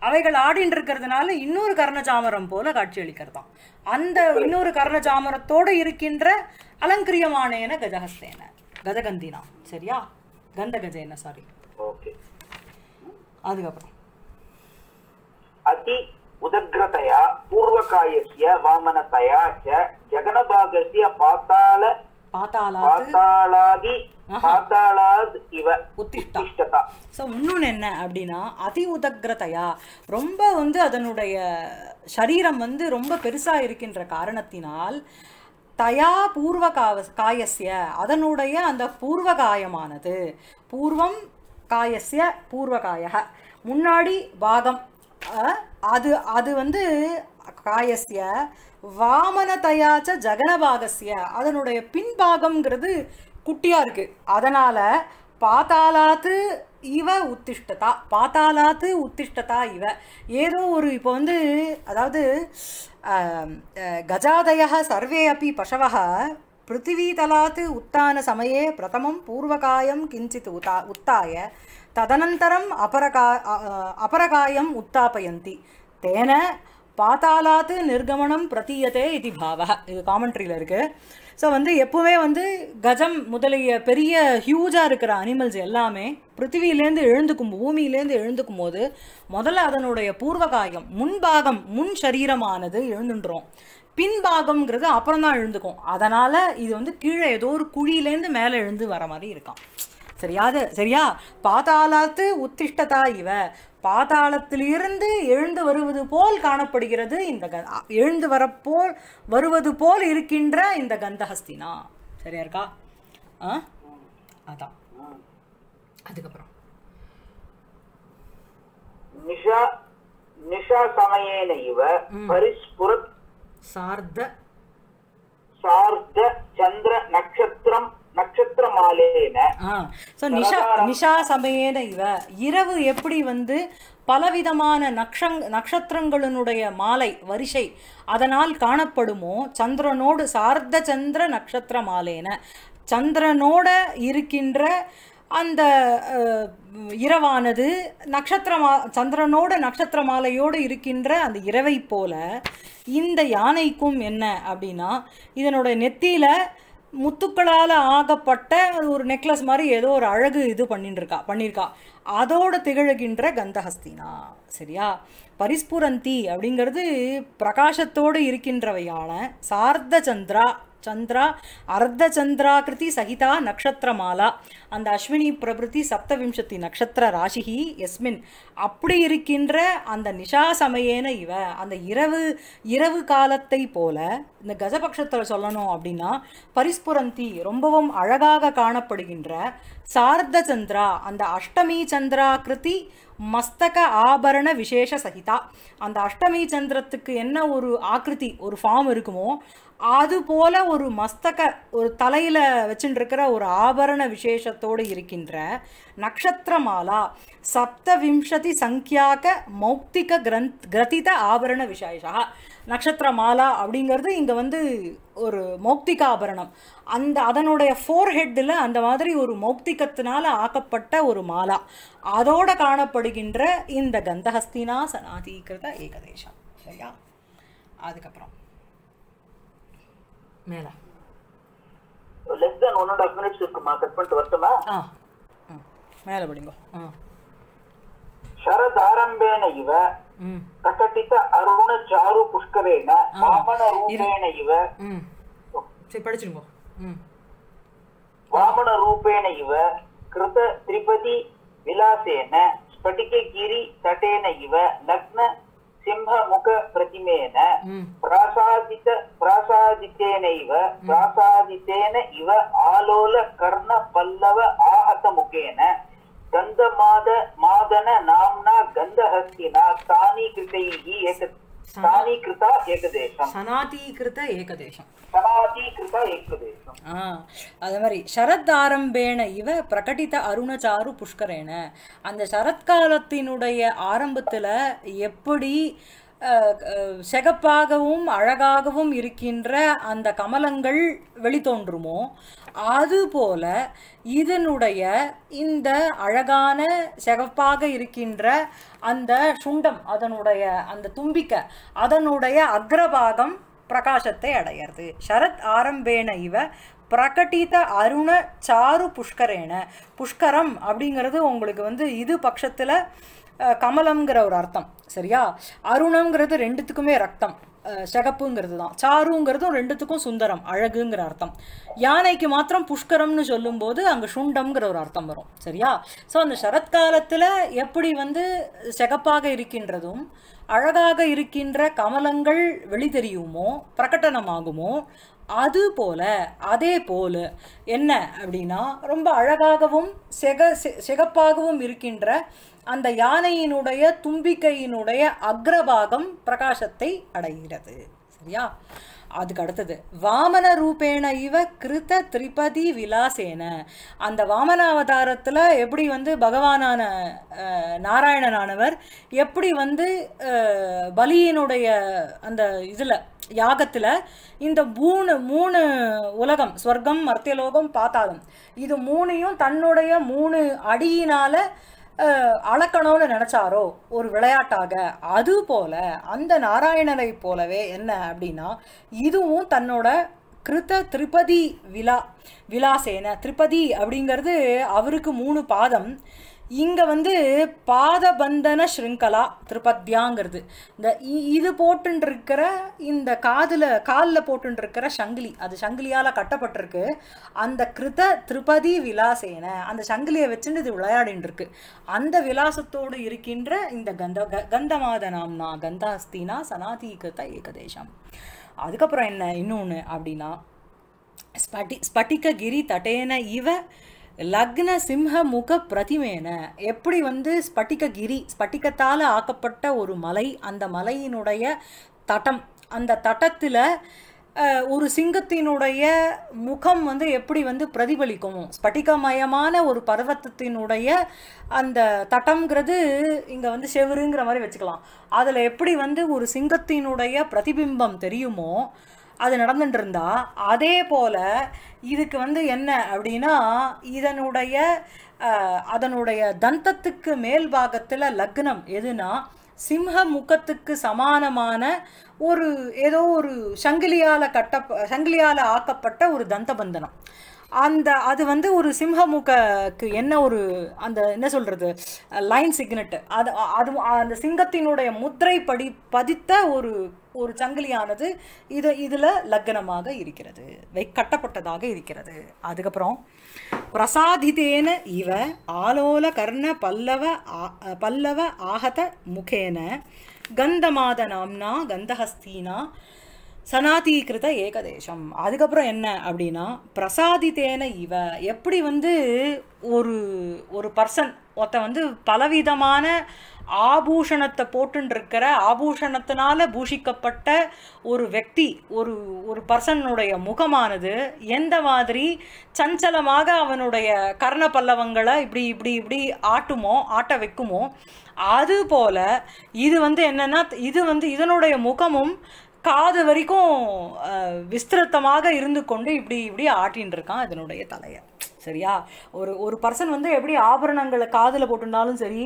Speaker 1: அவைகள் ஆடின்னு இருக்கிறதுனால இன்னொரு கர்ணச்சாமரம் போல தான் அந்த இன்னொரு கர்ணச்சாமரத்தோடு இருக்கின்ற அலங்கிரியமானேன கஜகஸ்தேன கஜகந்தினா சரியா கந்த கஜேன சாரி ஓகே அதுக்கப்புறம்
Speaker 2: ஜெகனபாகஸ்ய பாத்தாள
Speaker 1: என்ன அப்படின்னா அதி உதக்ரதையா ரொம்ப வந்து அதனுடைய சரீரம் வந்து ரொம்ப பெருசா இருக்கின்ற காரணத்தினால் தயா பூர்வ காயசிய அதனுடைய அந்த பூர்வ காயமானது பூர்வம் காயசிய பூர்வகாய முன்னாடி பாகம் அது அது வந்து காயசிய வாமனதயாச்ச ஜகனபாகசிய அதனுடைய பின்பாகம்ங்கிறது குட்டியாக இருக்குது அதனால் பாத்தாலாத்து இவ உத்திஷ்டதா பாத்தாலாத்து உத்திஷ்டதா இவ ஏதோ ஒரு இப்போ வந்து அதாவது கஜாதய சர்வே அப்பி பசவ பிருத்திவீதலாத்து உத்தான சமயே பிரதமம் பூர்வகாயம் கிஞ்சித் உத்தா உத்தாய ததனந்தரம் அபரகா அபரகாயம் உத்தாபயந்தி தேன பாத்தாலாத்து நிர்கமனம் பிரதீயத்தே இது பாவ இது காமெண்ட்ரியில் இருக்குது ஸோ வந்து எப்போவுமே வந்து கஜம் முதலிய பெரிய ஹியூஜாக இருக்கிற அனிமல்ஸ் எல்லாமே பிருத்திவியிலேருந்து எழுந்துக்கும் பூமியிலேருந்து எழுந்துக்கும் போது முதல்ல அதனுடைய பூர்வகாயம் முன்பாகம் முன் சரீரமானது எழுந்துன்றோம் பின்பாகம்ங்கிறது அப்புறம் தான் எழுந்துக்கும் அதனால் இது வந்து கீழே ஏதோ ஒரு குழியிலேருந்து மேலே எழுந்து வர மாதிரி இருக்கான் சரியாது சரியா பாதாளத்து உத்திஷ்டதா இவ பாதாளத்திலிருந்து எழுந்து வருவது போல் காணப்படுகிறது இந்த க எழுந்து வரப்போல் வருவது போல் இருக்கின்ற இந்த கந்தஹஸ்தினா சரியா இருக்கா ஆ அதான் அதுக்கப்புறம் நிஷா நிஷா சார்த சந்திர நட்சத்திரம் நிஷா நிஷா சமயேன இவ இரவு எப்படி வந்து பலவிதமான நக்ஷங் நட்சத்திரங்களினுடைய மாலை வரிசை அதனால் காணப்படுமோ சந்திரனோடு சார்த சந்திர நட்சத்திர மாலேன சந்திரனோட இருக்கின்ற அந்த இரவானது நட்சத்திரமா சந்திரனோட நட்சத்திர மாலையோடு இருக்கின்ற அந்த இரவை போல இந்த யானைக்கும் என்ன அப்படின்னா இதனுடைய நெத்தியில் முத்துக்களால் ஆகப்பட்ட ஒரு நெக்லஸ் மாதிரி ஏதோ ஒரு அழகு இது பண்ணிட்டுருக்கா பண்ணியிருக்கா அதோட திகழ்கின்ற கந்தஹஸ்தினா சரியா பரிஸ்புரந்தி அப்படிங்கிறது பிரகாசத்தோடு இருக்கின்றவையான சார்த சந்திரா சந்திரா அர்த்த சந்திராகிருதி சகிதா நக்ஷத்திரமாலா அந்த அஸ்வினி பிரபிருதி சப்தவிம்சத்தி நக்ஷத்திர ராசிகி எஸ்மின் அப்படி இருக்கின்ற அந்த நிஷா சமயேன இவ அந்த இரவு இரவு காலத்தை போல இந்த கஜபக்ஷத்தில் சொல்லணும் அப்படின்னா பரிஸ்புரந்தி ரொம்பவும் அழகாக காணப்படுகின்ற சார்த சந்திரா அந்த அஷ்டமி சந்திராகிருதி மஸ்தக ஆபரண விசேஷ சகிதா அந்த அஷ்டமி சந்திரத்துக்கு என்ன ஒரு ஆக்கிருதி ஒரு ஃபார்ம் இருக்குமோ அது போல ஒரு மஸ்தக ஒரு தலையில் இருக்கிற ஒரு ஆபரண விசேஷத்தோடு இருக்கின்ற நக்ஷத்திரமாலா சப்தவிம்சதி சங்கியாக மௌக்திக கிரந்த் கிரதித ஆபரண விசேஷா நக்ஷத்திரமாலா அப்படிங்கிறது இங்கே வந்து ஒரு மௌக்திக ஆபரணம் அந்த அதனுடைய ஃபோர் ஹெட்டில் அந்த மாதிரி ஒரு மௌக்திகத்தினால் ஆக்கப்பட்ட ஒரு மாலா அதோடு காணப்படுகின்ற இந்த கந்தஹஸ்தினா சனாதீகிருத ஏகதேசம் சரியா அதுக்கப்புறம் மேல லெஸ் தென் 1 1/2 மினிட்ஸ் இருக்குமா கட் பண்ணிட்டு வரட்டுமா ஆ மேல படிங்க ஆ
Speaker 2: ಶರದ್ ಆರಂಭೇಣ ಇವ ಪ್ರಕಟಿತ ಅರುಣ ಚಾರು ಪುಷ್ಕರೇಣ ವಾಮನ ರೂಪೇಣ ಇವ படிச்சிருங்க வாமன ரூபேண இவ கிருத திரிபதி விலாசேன ஸ்படிககிரி தட்டேன இவ லக்ன सिंहमुखप्रतिमेन प्रासादित प्रासादितेनैव प्रासादितेन इव आलोलकर्णपल्लव आहतमुखेन गन्धमाद मादन नाम्ना गन्धहस्तिना तानि कृतैः एतत् சனாதீகிருத ஏகதேசம்
Speaker 1: அது மாதிரி சரத் ஆரம்பேன இவ பிரகடித அருணச்சாரு புஷ்கரேன அந்த சரத்காலத்தினுடைய ஆரம்பத்துல எப்படி செகப்பாகவும் அழகாகவும் இருக்கின்ற அந்த கமலங்கள் வெளித்தோன்றுமோ அதுபோல இதனுடைய இந்த அழகான செகப்பாக இருக்கின்ற அந்த சுண்டம் அதனுடைய அந்த தும்பிக்கை அதனுடைய அக்ரபாகம் பிரகாசத்தை அடையிறது சரத் ஆரம்பேன இவ பிரகட்டித அருண சாரு புஷ்கரேன புஷ்கரம் அப்படிங்கிறது உங்களுக்கு வந்து இது பட்சத்தில் கமலம்ங்கிற ஒரு அர்த்தம் சரியா அருணங்கிறது ரெண்டுத்துக்குமே ரத்தம் சகப்புங்கிறது தான் சாருங்கிறதும் ரெண்டுத்துக்கும் சுந்தரம் அழகுங்கிற அர்த்தம் யானைக்கு மாத்திரம் புஷ்கரம்னு சொல்லும்போது அங்கே சுண்டம்ங்கிற ஒரு அர்த்தம் வரும் சரியா ஸோ அந்த சரத்காலத்தில் எப்படி வந்து சிகப்பாக இருக்கின்றதும் அழகாக இருக்கின்ற கமலங்கள் வெளி தெரியுமோ பிரகடனமாகுமோ அது போல அதே போல என்ன அப்படின்னா ரொம்ப அழகாகவும் செக சிகப்பாகவும் இருக்கின்ற அந்த யானையினுடைய தும்பிக்கையினுடைய அக்ரபாகம் பிரகாசத்தை அடைகிறது சரியா அதுக்கு அடுத்தது வாமன ரூபேண இவ கிருத்த திரிபதி விலாசேன அந்த வாமன அவதாரத்தில் எப்படி வந்து பகவானான நாராயணனானவர் எப்படி வந்து பலியினுடைய அந்த இதில் யாகத்தில் இந்த மூணு மூணு உலகம் ஸ்வர்க்கம் மர்த்தியலோகம் பார்த்தாலும் இது மூணையும் தன்னுடைய மூணு அடியினால் அளக்கணும்னு நினச்சாரோ ஒரு விளையாட்டாக அது போல அந்த நாராயணரை போலவே என்ன அப்படின்னா இதுவும் தன்னோட கிருத்த திரிபதி விலா விலாசேன திரிபதி அப்படிங்கிறது அவருக்கு மூணு பாதம் இங்கே வந்து பாதபந்தன ஸ்ருங்கலா திருப்பத்யாங்கிறது இந்த இது போட்டுருக்கிற இந்த காதில் காலில் போட்டுருக்கிற சங்கிலி அது சங்கிலியால் கட்டப்பட்டிருக்கு அந்த கிருத திருப்பதி விலாசேன அந்த சங்கிலியை வச்சுட்டு இது விளையாடின்னு அந்த விலாசத்தோடு இருக்கின்ற இந்த கந்த கந்தமாத நாம்னா கந்தாஸ்தினா சனாதீகிருத ஏகதேசம் அதுக்கப்புறம் என்ன இன்னொன்று அப்படின்னா ஸ்பட்டி ஸ்பட்டிககிரி தட்டேன இவ லக்ன சிம்ஹ முக பிரதிமேன எப்படி வந்து கிரி ஸ்பட்டிகத்தால் ஆக்கப்பட்ட ஒரு மலை அந்த மலையினுடைய தட்டம் அந்த தட்டத்தில் ஒரு சிங்கத்தினுடைய முகம் வந்து எப்படி வந்து பிரதிபலிக்கும் ஸ்பட்டிகமயமான ஒரு பர்வத்தத்தினுடைய அந்த தட்டம்ங்கிறது இங்கே வந்து செவருங்கிற மாதிரி வச்சுக்கலாம் அதில் எப்படி வந்து ஒரு சிங்கத்தினுடைய பிரதிபிம்பம் தெரியுமோ அது நடந்துட்டு இருந்தா அதே போல் இதுக்கு வந்து என்ன அப்படின்னா இதனுடைய அதனுடைய தந்தத்துக்கு மேல் பாகத்தில் லக்னம் எதுனா சிம்ஹ முகத்துக்கு சமானமான ஒரு ஏதோ ஒரு சங்கிலியால் கட்ட சங்கிலியால் ஆக்கப்பட்ட ஒரு தந்தபந்தனம் அந்த அது வந்து ஒரு சிம்ஹமுகக்கு என்ன ஒரு அந்த என்ன சொல்கிறது லைன் சிக்னெட் அது அது அந்த சிங்கத்தினுடைய முத்திரை படி பதித்த ஒரு ஒரு சங்கிலியானது இது இதில் லக்னமாக இருக்கிறது வை கட்டப்பட்டதாக இருக்கிறது அதுக்கப்புறம் பிரசாதிதேன இவ ஆலோல கர்ண பல்லவ பல்லவ ஆகத முகேன கந்தமாத நாம்னா கந்தஹஸ்தீனா சனாதீகிருத ஏகதேசம் அதுக்கப்புறம் என்ன அப்படின்னா பிரசாதித்தேன இவ எப்படி வந்து ஒரு ஒரு பர்சன் ஒருத்த வந்து பலவிதமான ஆபூஷணத்தை போட்டுருக்கிற ஆபூஷணத்தினால பூஷிக்கப்பட்ட ஒரு வெக்தி ஒரு ஒரு பர்சனுடைய முகமானது எந்த மாதிரி சஞ்சலமாக அவனுடைய கர்ண பல்லவங்களை இப்படி இப்படி இப்படி ஆட்டுமோ ஆட்ட வைக்குமோ அதுபோல இது வந்து என்னென்னா இது வந்து இதனுடைய முகமும் காது வரைக்கும் விஸ்திருத்தமாக இருந்து கொண்டு இப்படி இப்படி ஆட்டின்னு இருக்கான் இதனுடைய தலையை சரியா ஒரு ஒரு பர்சன் வந்து எப்படி ஆபரணங்களை காதில் போட்டிருந்தாலும் சரி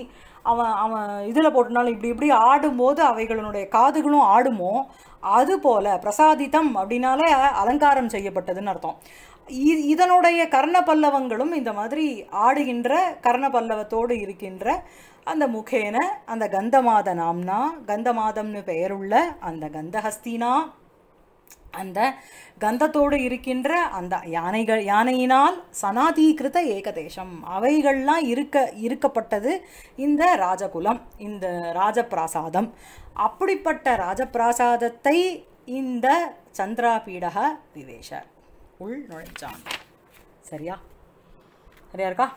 Speaker 1: அவன் அவன் இதில் போட்டிருந்தாலும் இப்படி இப்படி ஆடும்போது அவைகளுடைய காதுகளும் ஆடுமோ அது போல பிரசாதித்தம் அப்படின்னால அலங்காரம் செய்யப்பட்டதுன்னு அர்த்தம் இதனுடைய கர்ண பல்லவங்களும் இந்த மாதிரி ஆடுகின்ற கர்ண பல்லவத்தோடு இருக்கின்ற அந்த முகேன அந்த கந்தமாத நாம்னா கந்தமாதம்னு பெயருள்ள அந்த கந்தஹஸ்தினா அந்த கந்தத்தோடு இருக்கின்ற அந்த யானைகள் யானையினால் சனாதீகிருத ஏகதேசம் அவைகள்லாம் இருக்க இருக்கப்பட்டது இந்த ராஜகுலம் இந்த ராஜப்பிராசாதம் அப்படிப்பட்ட ராஜப்பிராசாதத்தை இந்த சந்திராபீடக விவேஷர் உள் நுழைஞ்சான் சரியா சரியா இருக்கா